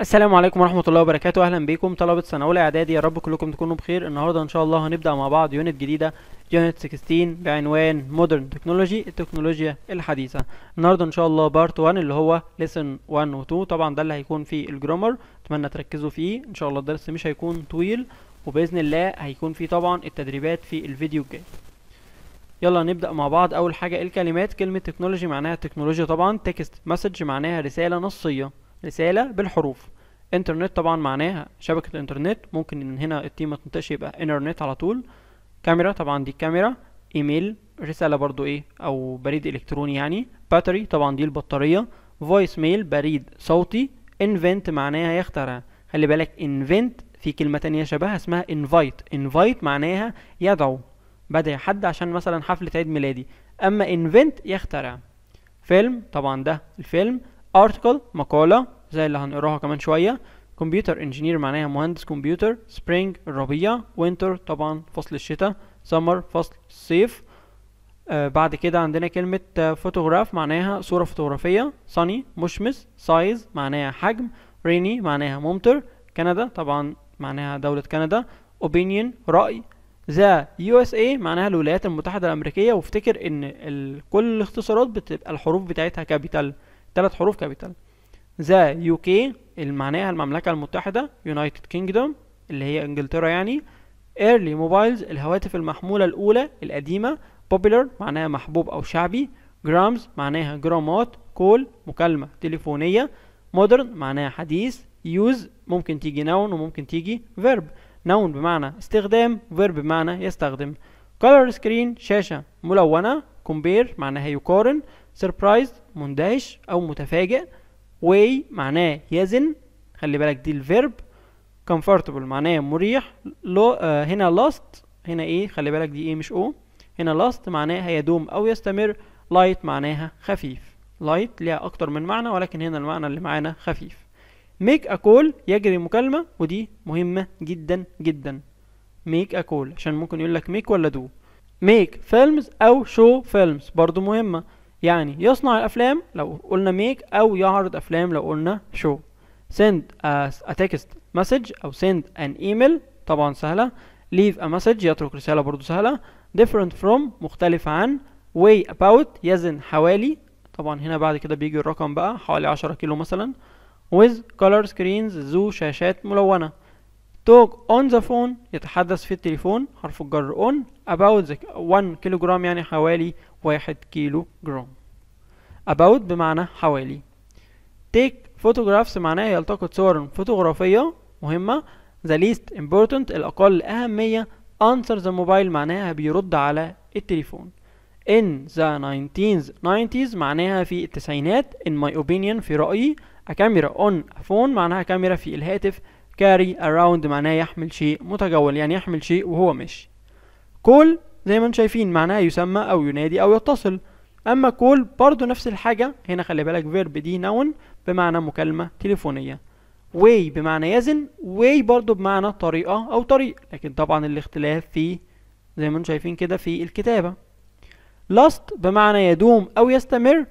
السلام عليكم ورحمه الله وبركاته اهلا بيكم طلبه سنه اولى اعدادي يا رب كلكم تكونوا بخير النهارده ان شاء الله هنبدا مع بعض يونت جديده يونت 16 بعنوان مودرن تكنولوجي التكنولوجيا الحديثه النهارده ان شاء الله بارت 1 اللي هو ليسن 1 و 2 طبعا ده اللي هيكون فيه الجرامر اتمنى تركزوا فيه ان شاء الله الدرس مش هيكون طويل وباذن الله هيكون فيه طبعا التدريبات في الفيديو الجاي يلا نبدا مع بعض اول حاجه الكلمات كلمه تكنولوجي معناها تكنولوجيا طبعا تكست مسج معناها رساله نصيه رسالة بالحروف انترنت طبعا معناها شبكة الانترنت ممكن ان هنا التيمة تنتشي يبقى انترنت على طول كاميرا طبعا دي الكاميرا ايميل رسالة برضو ايه او بريد الكتروني يعني باتري طبعا دي البطارية فويس ميل بريد صوتي انفنت معناها يخترع خلي بالك انفنت في كلمة تانية شبهها اسمها انفايت انفايت معناها يدعو بدعي حد عشان مثلا حفلة عيد ميلادي اما انفنت يخترع فيلم طبعا ده الفيلم ارتكل مقالة زي اللي هنقراها كمان شوية كمبيوتر انجينير معناها مهندس كمبيوتر سبرينج الربيع وينتر طبعا فصل الشتاء سمر فصل الصيف آه، بعد كده عندنا كلمة فوتوغراف آه، معناها صورة فوتوغرافية صني مشمس سايز معناها حجم ريني معناها ممطر كندا طبعا معناها دولة كندا اوبينيون رأي ذا يو اس اي معناها الولايات المتحدة الأمريكية وافتكر إن كل الاختصارات بتبقى الحروف بتاعتها كابيتال تلات حروف كابيتال ذا يو كي اللي معناها المملكة المتحدة يونايتد كينجدوم اللي هي انجلترا يعني ايرلي موبايلز الهواتف المحمولة الأولى القديمة بوبيلر معناها محبوب أو شعبي جرامز معناها جرامات كول مكالمة تليفونية مودرن معناها حديث يوز ممكن تيجي نون وممكن تيجي فيرب نون بمعنى استخدام فيرب بمعنى يستخدم color screen شاشة ملونة compare معناها يقارن surprise مندهش أو متفاجئ way معناه يزن خلي بالك دي الفيرب comfortable معناه مريح لو آه هنا لاست هنا ايه خلي بالك دي ايه مش او هنا لاست معناها يدوم او يستمر light معناها خفيف light ليها اكتر من معنى ولكن هنا المعنى اللي معانا خفيف make a call يجري مكالمة ودي مهمة جدا جدا make a call عشان ممكن يقول لك make ولا do make films او show films برضو مهمة يعني يصنع الافلام لو قلنا ميك او يعرض افلام لو قلنا شو send a, text message او send an email طبعا سهله leave a message يترك رساله برضو سهله different from مختلف عن way about يزن حوالي طبعا هنا بعد كده بيجي الرقم بقى حوالي 10 كيلو مثلا with color screens ذو شاشات ملونه talk on the phone يتحدث في التليفون حرف الجر on about the 1 كيلوجرام يعني حوالي واحد كيلو جرام about بمعنى حوالي take photographs معناه يلتقط صور فوتوغرافية مهمة the least important الأقل أهمية answer the mobile معناها بيرد على التليفون in the 19s 90s معناها في التسعينات in my opinion في رأيي a camera on a phone معناها كاميرا في الهاتف carry around معناه يحمل شيء متجول يعني يحمل شيء وهو ماشي call زي ما انتم شايفين معناها يسمى او ينادي او يتصل اما كول برضو نفس الحاجه هنا خلي بالك فيرب دي نون بمعنى مكالمه تليفونيه واي بمعنى يزن واي برضو بمعنى طريقه او طريق لكن طبعا الاختلاف في زي ما انتم شايفين كده في الكتابه لاست بمعنى يدوم او يستمر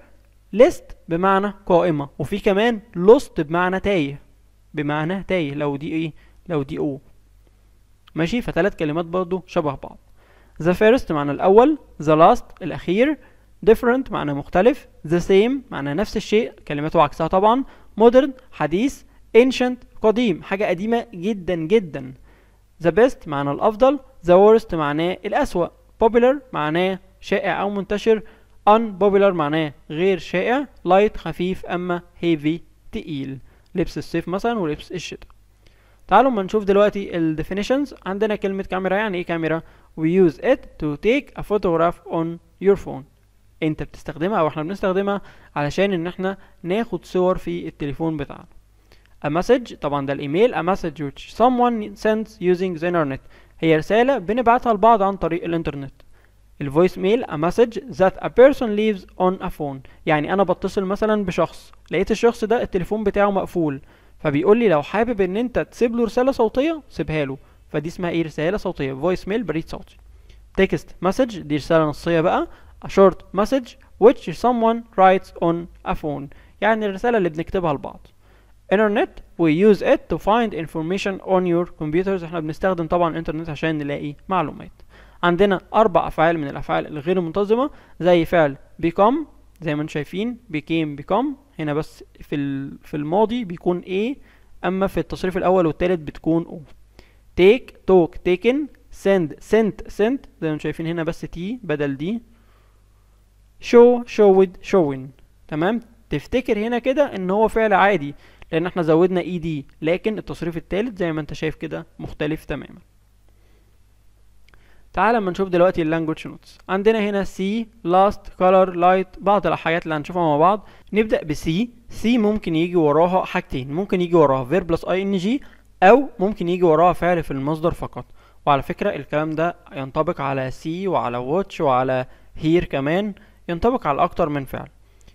ليست بمعنى قائمه وفي كمان لوست بمعنى تايه بمعنى تايه لو دي ايه لو دي او ماشي فثلاث كلمات برضو شبه بعض The first معنى الأول The last الأخير different معنى مختلف the same معنى نفس الشيء كلمته عكسها طبعا modern حديث ancient قديم حاجة قديمة جدا جدا the best معنى الأفضل the worst معناه الأسوأ popular معناه شائع أو منتشر unpopular معناه غير شائع light خفيف أما heavy تقيل لبس الصيف مثلا ولبس الشتاء تعالوا ما نشوف دلوقتي ال definitions عندنا كلمة كاميرا يعني ايه كاميرا we use it to take a photograph on your phone انت بتستخدمها او احنا بنستخدمها علشان ان احنا ناخد صور في التليفون بتاعنا a message طبعا ده الايميل a message which someone sends using the internet هي رسالة بنبعتها لبعض عن طريق الانترنت الفويس mail a message that a person leaves on a phone يعني انا بتصل مثلا بشخص لقيت الشخص ده التليفون بتاعه مقفول فبيقول لي لو حابب ان انت تسيب له رسالة صوتية سيبها له فدي اسمها ايه رساله صوتيه فويس ميل بريد صوتي تكست مسج دي رساله نصيه بقى a short message which someone writes on a phone يعني الرسالة اللي بنكتبها لبعض internet we use it to find information on your computers احنا بنستخدم طبعا الانترنت عشان نلاقي معلومات عندنا أربع أفعال من الأفعال الغير منتظمة زي فعل become زي ما انتم شايفين became become هنا بس في في الماضي بيكون ايه أما في التصريف الأول والتالت بتكون او تيك توك تيكن سند سنت سنت زي ما انتم شايفين هنا بس تي بدل دي شو شوود شوين تمام تفتكر هنا كده ان هو فعل عادي لان احنا زودنا اي e دي لكن التصريف الثالث زي ما انت شايف كده مختلف تماما تعال اما نشوف دلوقتي اللانجوج نوتس عندنا هنا سي لاست كولر لايت بعض الحاجات اللي هنشوفها مع بعض نبدا بسي سي ممكن يجي وراها حاجتين ممكن يجي وراها فير بلس اي ان جي أو ممكن يجي وراها فعل في المصدر فقط وعلى فكرة الكلام ده ينطبق على سي وعلى واتش وعلى هير كمان ينطبق على أكتر من فعل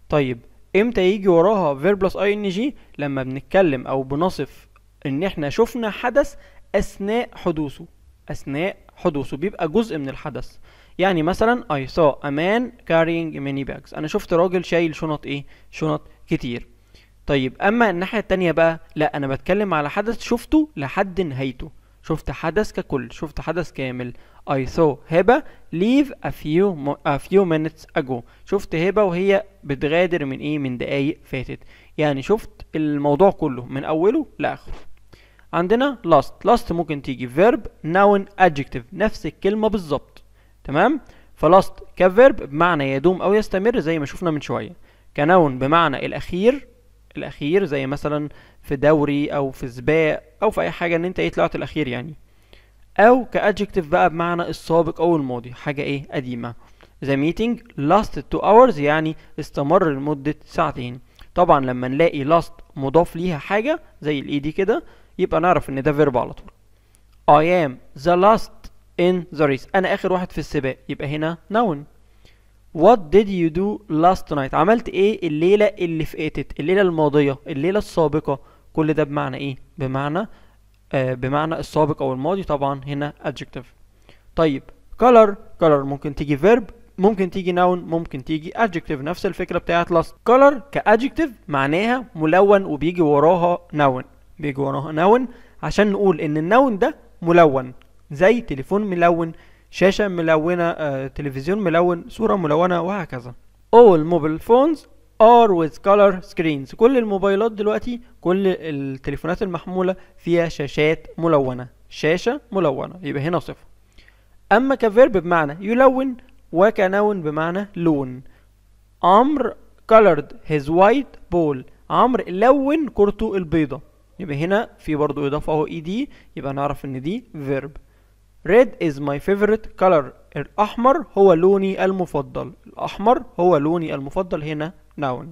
طيب امتى يجي وراها فير بلس اي ان جي لما بنتكلم او بنصف ان احنا شفنا حدث اثناء حدوثه اثناء حدوثه بيبقى جزء من الحدث يعني مثلا I saw a man carrying باجز bags انا شفت راجل شايل شنط ايه شنط كتير طيب اما الناحيه التانية بقى لا انا بتكلم على حدث شفته لحد نهايته شفت حدث ككل شفت حدث كامل I saw هبة leave a few, a few minutes ago شفت هبة وهي بتغادر من ايه من دقايق فاتت يعني شفت الموضوع كله من اوله لاخره عندنا last last ممكن تيجي verb noun adjective نفس الكلمة بالظبط تمام فلاست كفيرب بمعنى يدوم او يستمر زي ما شفنا من شوية كنون بمعنى الاخير الاخير زي مثلا في دوري او في سباق او في اي حاجه ان انت ايه طلعت الاخير يعني او كادجكتيف بقى بمعنى السابق او الماضي حاجه ايه قديمه The meeting lasted two hours يعني استمر لمدة ساعتين طبعا لما نلاقي last مضاف ليها حاجة زي الاي دي e كده يبقى نعرف ان ده فيرب على طول I am the last in the race انا اخر واحد في السباق يبقى هنا noun What did you do last night عملت ايه الليلة اللي فاتت الليلة الماضية الليلة السابقة كل ده بمعنى ايه بمعنى آه بمعنى السابق او الماضي طبعا هنا adjective طيب color color ممكن تيجي verb ممكن تيجي noun ممكن تيجي adjective نفس الفكرة بتاعت last color ك adjective معناها ملون وبيجي وراها noun بيجي وراها noun عشان نقول ان النون ده ملون زي تليفون ملون شاشة ملونة آه، تلفزيون ملون صورة ملونة وهكذا all mobile phones are with color screens كل الموبايلات دلوقتي كل التليفونات المحمولة فيها شاشات ملونة شاشة ملونة يبقى هنا صفة أما كفيرب بمعنى يلون وكنون بمعنى لون عمر colored his white ball عمر لون كرته البيضة يبقى هنا في برضو إضافة أهو إي دي يبقى نعرف إن دي فيرب Red is my favorite color الأحمر هو لوني المفضل الأحمر هو لوني المفضل هنا noun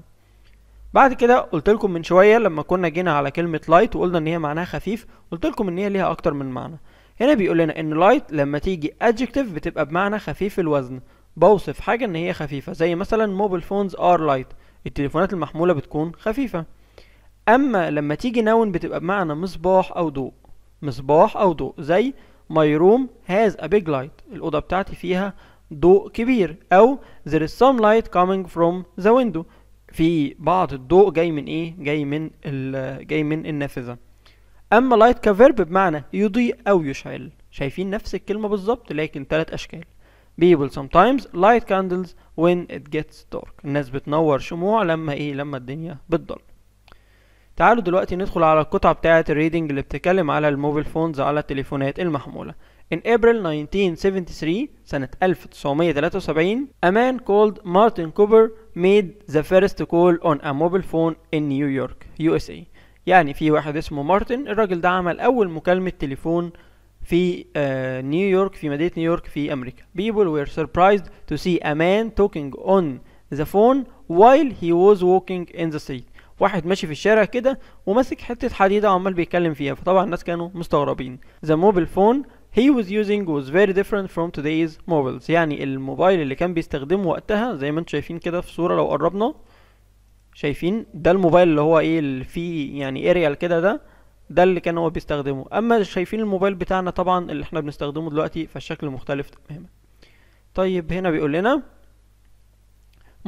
بعد كده قلت لكم من شوية لما كنا جينا على كلمة light وقلنا ان هي معناها خفيف قلت لكم ان هي ليها اكتر من معنى هنا بيقول لنا ان light لما تيجي adjective بتبقى بمعنى خفيف الوزن بوصف حاجة ان هي خفيفة زي مثلا موبيل فونز ار لايت التليفونات المحمولة بتكون خفيفة اما لما تيجي نون بتبقى بمعنى مصباح او ضوء مصباح او ضوء زي My room has a big light الأوضة بتاعتي فيها ضوء كبير أو there is some light coming from the window في بعض الضوء جاي من إيه؟ جاي من جاي من النافذة أما light كفيرب بمعنى يضيء أو يشعل شايفين نفس الكلمة بالظبط لكن تلات أشكال people sometimes light candles when it gets dark الناس بتنور شموع لما إيه؟ لما الدنيا بتضل تعالوا دلوقتي ندخل على القطعة بتاعة الريدنج اللي بتتكلم على الموبيل فونز على التليفونات المحمولة In April 1973 سنة 1973 a man called Martin Cooper made the first call on a mobile phone in New York USA يعني في واحد اسمه مارتن الراجل ده عمل أول مكالمة تليفون في نيويورك آه، في مدينة نيويورك في أمريكا People were surprised to see a man talking on the phone while he was walking in the street واحد ماشي في الشارع كده وماسك حتة حديدة وعمال بيتكلم فيها فطبعا الناس كانوا مستغربين The mobile phone he was using was very different from today's mobiles يعني الموبايل اللي كان بيستخدمه وقتها زي ما انتم شايفين كده في صورة لو قربنا شايفين ده الموبايل اللي هو ايه اللي فيه يعني اريال كده ده ده اللي كان هو بيستخدمه اما شايفين الموبايل بتاعنا طبعا اللي احنا بنستخدمه دلوقتي فالشكل مختلف تماما طيب هنا بيقول لنا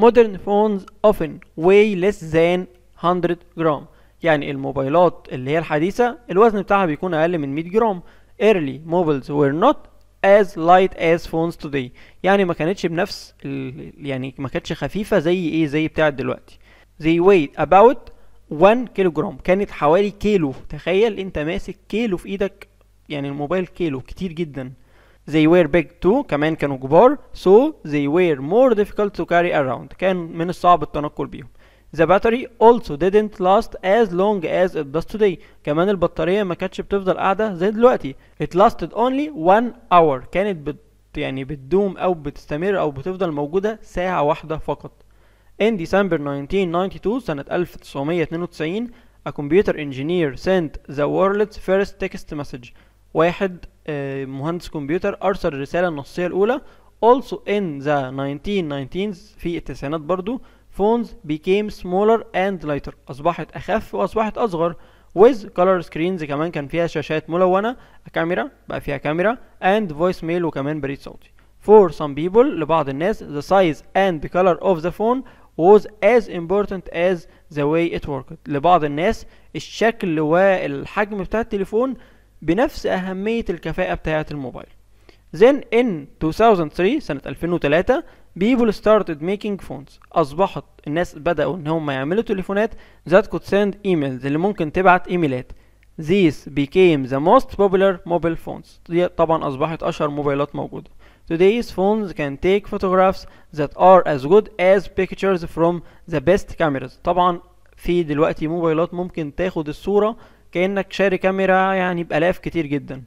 modern phones often weigh less than 100 جرام يعني الموبايلات اللي هي الحديثة الوزن بتاعها بيكون أقل من 100 جرام early mobiles were not as light as phones today يعني ما كانتش بنفس يعني ما كانتش خفيفة زي ايه زي بتاعت دلوقتي they weighed about 1 كيلو جرام كانت حوالي كيلو تخيل انت ماسك كيلو في ايدك يعني الموبايل كيلو كتير جدا they were big too كمان كانوا كبار so they were more difficult to carry around كان من الصعب التنقل بيهم The battery also didn't last as long as it does today كمان البطارية ما كانتش بتفضل قاعدة زي دلوقتي It lasted only one hour كانت بت يعني بتدوم أو بتستمر أو بتفضل موجودة ساعة واحدة فقط In December 1992 سنة 1992 A computer engineer sent the world's first text message واحد آه، مهندس كمبيوتر أرسل الرسالة النصية الأولى Also in the 1919 في التسعينات برضو phones became smaller and lighter أصبحت أخف وأصبحت أصغر with color screens كمان كان فيها شاشات ملونة كاميرا بقى فيها كاميرا and voice mail وكمان بريد صوتي for some people لبعض الناس the size and the color of the phone was as important as the way it worked لبعض الناس الشكل والحجم بتاع التليفون بنفس أهمية الكفاءة بتاعة الموبايل then in 2003 سنة 2003 people started making phones أصبحت الناس بدأوا إن هم يعملوا تليفونات that could send emails اللي ممكن تبعت إيميلات These became the most popular mobile phones. دي طبعا أصبحت أشهر موبايلات موجودة. Today's phones can take photographs that are as good as pictures from the best cameras. طبعا في دلوقتي موبايلات ممكن تاخد الصورة كأنك شاري كاميرا يعني بألاف كتير جدا.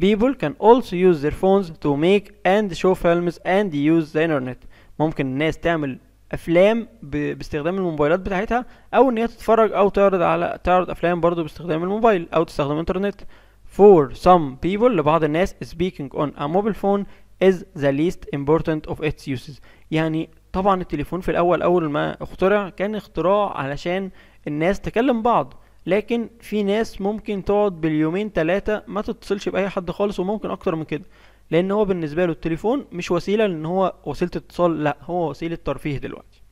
People can also use their phones to make and show films and use the internet ممكن الناس تعمل افلام باستخدام الموبايلات بتاعتها او ان هي تتفرج او تعرض على تعرض افلام برضو باستخدام الموبايل او تستخدم الانترنت for some people لبعض الناس speaking on a mobile phone is the least important of its uses يعني طبعا التليفون في الاول اول ما اخترع كان اختراع علشان الناس تكلم بعض لكن في ناس ممكن تقعد باليومين تلاتة ما تتصلش بأي حد خالص وممكن أكتر من كده لأن هو بالنسبة له التليفون مش وسيلة لأن هو وسيلة اتصال لأ هو وسيلة ترفيه دلوقتي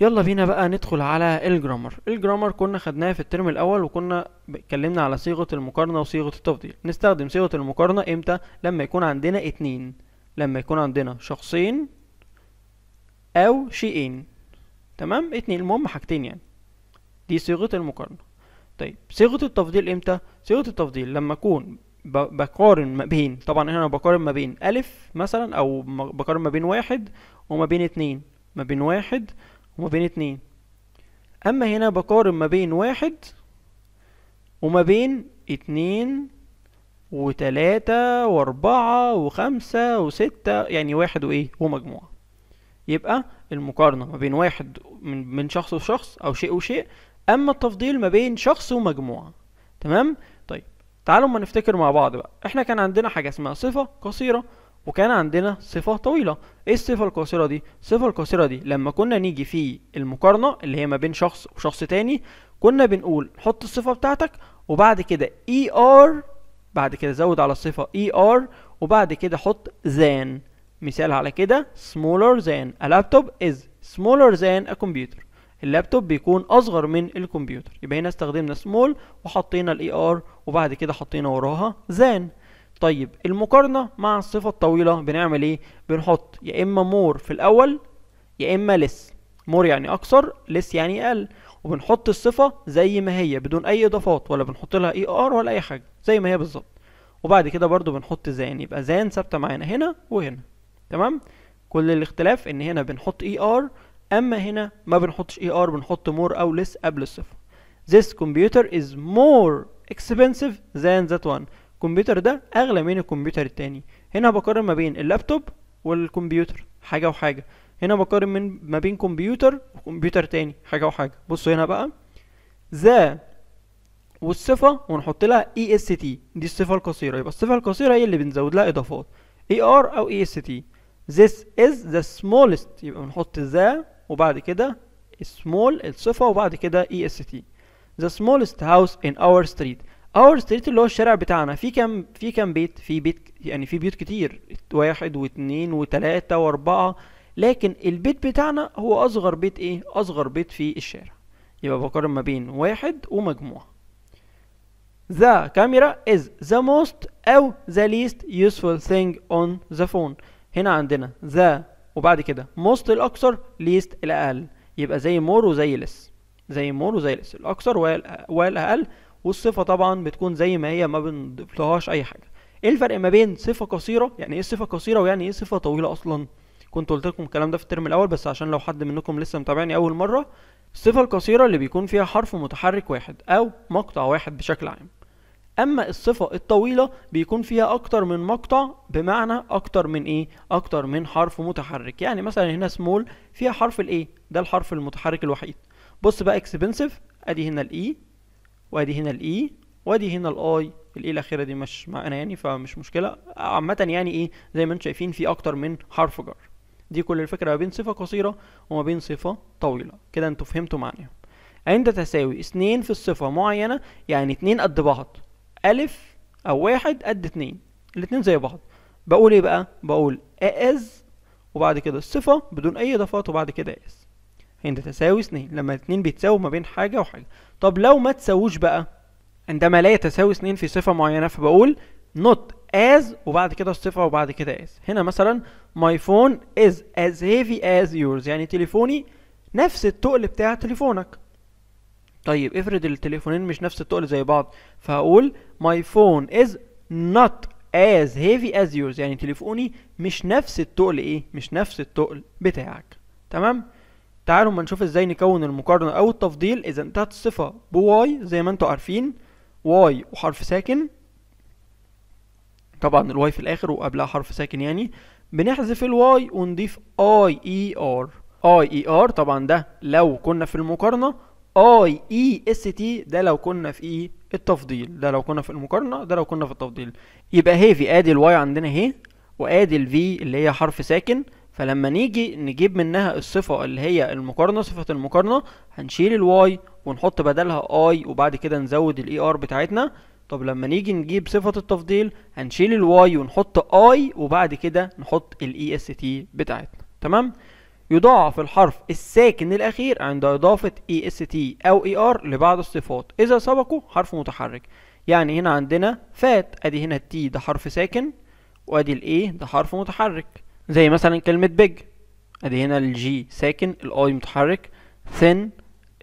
يلا بينا بقى ندخل على الجرامر الجرامر كنا خدناها في الترم الاول وكنا اتكلمنا على صيغه المقارنه وصيغه التفضيل نستخدم صيغه المقارنه امتى لما يكون عندنا اتنين لما يكون عندنا شخصين او شيئين تمام اتنين المهم حاجتين يعني دي صيغة المقارنة طيب صيغة التفضيل امتى؟ صيغة التفضيل لما اكون بقارن ما بين طبعا هنا بقارن ما بين ألف مثلا أو بقارن ما بين واحد وما بين اتنين ما بين واحد وما بين اتنين أما هنا بقارن ما بين واحد وما بين اتنين وتلاتة وأربعة وخمسة وستة يعني واحد وإيه ومجموعة يبقى المقارنة ما بين واحد من, من شخص وشخص أو شيء وشيء اما التفضيل ما بين شخص ومجموعه تمام طيب تعالوا ما نفتكر مع بعض بقى احنا كان عندنا حاجه اسمها صفه قصيره وكان عندنا صفه طويله ايه الصفه القصيره دي الصفه القصيره دي لما كنا نيجي في المقارنه اللي هي ما بين شخص وشخص تاني كنا بنقول حط الصفه بتاعتك وبعد كده اي e ار بعد كده زود على الصفه اي e ار وبعد كده حط زان مثال على كده smaller than a laptop is smaller than a computer اللابتوب بيكون اصغر من الكمبيوتر يبقى هنا استخدمنا سمول وحطينا الاي ار وبعد كده حطينا وراها زان طيب المقارنه مع الصفه الطويله بنعمل ايه بنحط يا اما مور في الاول يا اما لس مور يعني اكثر لس يعني اقل وبنحط الصفه زي ما هي بدون اي اضافات ولا بنحط لها اي ار ولا اي حاجه زي ما هي بالظبط وبعد كده برضو بنحط زان يبقى زان ثابته معانا هنا وهنا تمام كل الاختلاف ان هنا بنحط اي ار اما هنا ما بنحطش اي ار بنحط مور او لس قبل الصفر this computer is more expensive than that one الكمبيوتر ده اغلى من الكمبيوتر التاني هنا بقارن ما بين اللابتوب والكمبيوتر حاجه وحاجه هنا بقارن من ما بين كمبيوتر وكمبيوتر تاني حاجه وحاجه بصوا هنا بقى ذا والصفه ونحط لها اي اس تي دي الصفه القصيره يبقى الصفه القصيره هي اللي بنزود لها اضافات اي ار او اي اس تي this is the smallest يبقى بنحط ذا وبعد كده small الصفة وبعد كده est the smallest house in our street our street اللي هو الشارع بتاعنا في كام في كام بيت في بيت يعني في بيوت كتير واحد واثنين وتلاتة واربعة لكن البيت بتاعنا هو اصغر بيت ايه اصغر بيت في الشارع يبقى بقارن ما بين واحد ومجموعة The camera is the most أو the least useful thing on the phone هنا عندنا the وبعد كده most الاكثر least الاقل يبقى زي more وزي less زي more وزي less الاكثر والاقل والصفه طبعا بتكون زي ما هي ما بنضيفلهاش اي حاجه ايه الفرق ما بين صفه قصيره يعني ايه صفه قصيره ويعني ايه صفه طويله اصلا كنت قلت لكم الكلام ده في الترم الاول بس عشان لو حد منكم لسه متابعني اول مره الصفه القصيره اللي بيكون فيها حرف متحرك واحد او مقطع واحد بشكل عام أما الصفة الطويلة بيكون فيها أكتر من مقطع بمعنى أكتر من إيه؟ أكتر من حرف متحرك يعني مثلا هنا سمول فيها حرف الإيه؟ ده الحرف المتحرك الوحيد بص بقى اكسبنسيف أدي هنا الإي e، وأدي هنا الإي e، وأدي هنا الآي الاي e الأخيرة دي مش معانا يعني فمش مشكلة عامة يعني إيه زي ما أنتم شايفين في أكتر من حرف جر دي كل الفكرة ما بين صفة قصيرة وما بين صفة طويلة كده أنتوا فهمتوا معناها عند تساوي اثنين في الصفة معينة يعني اثنين قد بعض ألف أو واحد قد اتنين الاتنين زي بعض بقول إيه بقى؟ بقول أز وبعد كده الصفة بدون أي إضافات وبعد كده يعني أز هنا تساوي اتنين لما اتنين بيتساووا ما بين حاجة وحاجة طب لو ما تساووش بقى عندما لا يتساوي اتنين في صفة معينة فبقول نوت أز وبعد كده الصفة وبعد كده أز هنا مثلا ماي فون إز أز هيفي أز يورز يعني تليفوني نفس التقل بتاع تليفونك طيب افرض التليفونين مش نفس التقل زي بعض فهقول ماي فون از نوت از هيفي از يورز يعني تليفوني مش نفس التقل ايه مش نفس التقل بتاعك تمام تعالوا ما نشوف ازاي نكون المقارنة او التفضيل اذا انتهت الصفة بواي زي ما انتوا عارفين واي وحرف ساكن طبعا الواي في الاخر وقبلها حرف ساكن يعني بنحذف الواي ونضيف اي اي ار اي اي ار طبعا ده لو كنا في المقارنة اي اي اس تي ده لو كنا في ايه التفضيل ده لو كنا في المقارنه ده لو كنا في التفضيل يبقى هيفي ادي الواي عندنا اهي وادي الفي اللي هي حرف ساكن فلما نيجي نجيب منها الصفه اللي هي المقارنه صفه المقارنه هنشيل الواي ونحط بدلها اي وبعد كده نزود الاي ار e بتاعتنا طب لما نيجي نجيب صفه التفضيل هنشيل الواي ونحط اي وبعد كده نحط الاي اس e تي بتاعتنا تمام يضاعف الحرف الساكن الأخير عند إضافة est أو er لبعض الصفات إذا سبقه حرف متحرك يعني هنا عندنا فات أدي هنا التي ده حرف ساكن وأدي الإي ده حرف متحرك زي مثلا كلمة بيج أدي هنا الجي ساكن الأي متحرك ثن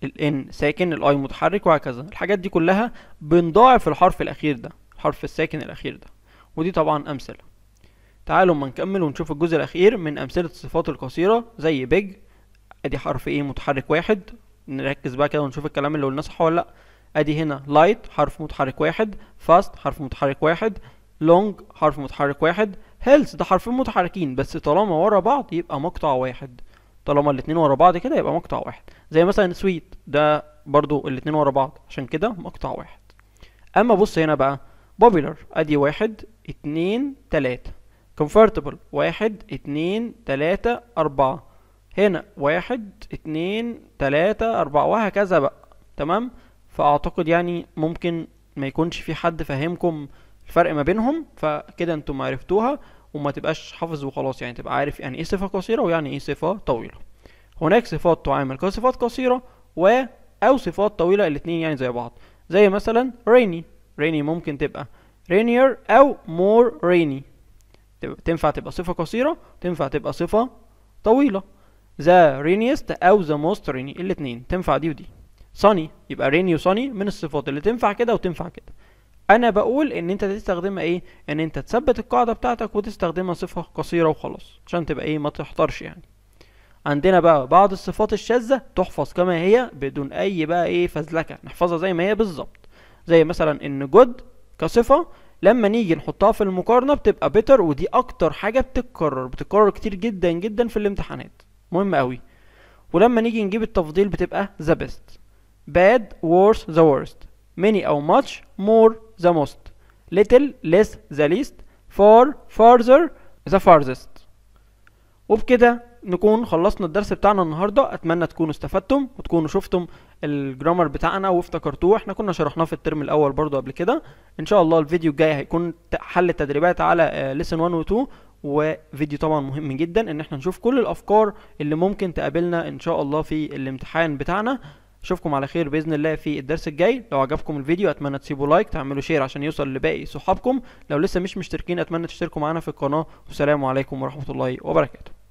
الإن ساكن الأي متحرك وهكذا الحاجات دي كلها بنضاعف الحرف الأخير ده الحرف الساكن الأخير ده ودي طبعا أمثلة تعالوا اما نكمل ونشوف الجزء الاخير من امثله الصفات القصيره زي بيج ادي حرف ايه متحرك واحد نركز بقى كده ونشوف الكلام اللي قلناه صح ولا لا ادي هنا لايت حرف متحرك واحد فاست حرف متحرك واحد لونج حرف متحرك واحد هيلث ده حرفين متحركين بس طالما ورا بعض يبقى مقطع واحد طالما الاتنين ورا بعض كده يبقى مقطع واحد زي مثلا سويت ده برضو الاتنين ورا بعض عشان كده مقطع واحد اما بص هنا بقى بوبيلر ادي واحد اتنين تلاتة comfortable واحد اتنين تلاتة أربعة هنا واحد اتنين تلاتة أربعة وهكذا بقى تمام فأعتقد يعني ممكن ما يكونش في حد فاهمكم الفرق ما بينهم فكده انتم عرفتوها وما تبقاش حافظ وخلاص يعني تبقى عارف يعني ايه صفة قصيرة ويعني ايه صفة طويلة هناك صفات تعامل كصفات قصيرة و أو صفات طويلة الاتنين يعني زي بعض زي مثلا rainy rainy ممكن تبقى rainier أو more rainy تنفع تبقى صفة قصيرة تنفع تبقى صفة طويلة ذا رينيست أو ذا موست ريني الاتنين تنفع دي ودي sunny يبقى ريني sunny من الصفات اللي تنفع كده وتنفع كده انا بقول ان انت تستخدمها ايه ان انت تثبت القاعده بتاعتك وتستخدمها صفه قصيره وخلاص عشان تبقى ايه ما تحتارش يعني عندنا بقى بعض الصفات الشاذه تحفظ كما هي بدون اي بقى ايه فزلكه نحفظها زي ما هي بالظبط زي مثلا ان جود كصفه لما نيجي نحطها في المقارنه بتبقى بيتر ودي اكتر حاجه بتتكرر بتتكرر كتير جدا جدا في الامتحانات مهم قوي ولما نيجي نجيب التفضيل بتبقى ذا بيست باد worse ذا worst many او much more ذا most little less ذا least far farther ذا farthest وبكده نكون خلصنا الدرس بتاعنا النهارده اتمنى تكونوا استفدتم وتكونوا شفتم الجرامر بتاعنا وافتكرتوه احنا كنا شرحناه في الترم الاول برضو قبل كده ان شاء الله الفيديو الجاي هيكون حل تدريبات على لسن آه، 1 و 2 وفيديو طبعا مهم جدا ان احنا نشوف كل الافكار اللي ممكن تقابلنا ان شاء الله في الامتحان بتاعنا اشوفكم على خير باذن الله في الدرس الجاي لو عجبكم الفيديو اتمنى تسيبوا لايك تعملوا شير عشان يوصل لباقي صحابكم لو لسه مش مشتركين اتمنى تشتركوا معانا في القناه والسلام عليكم ورحمه الله وبركاته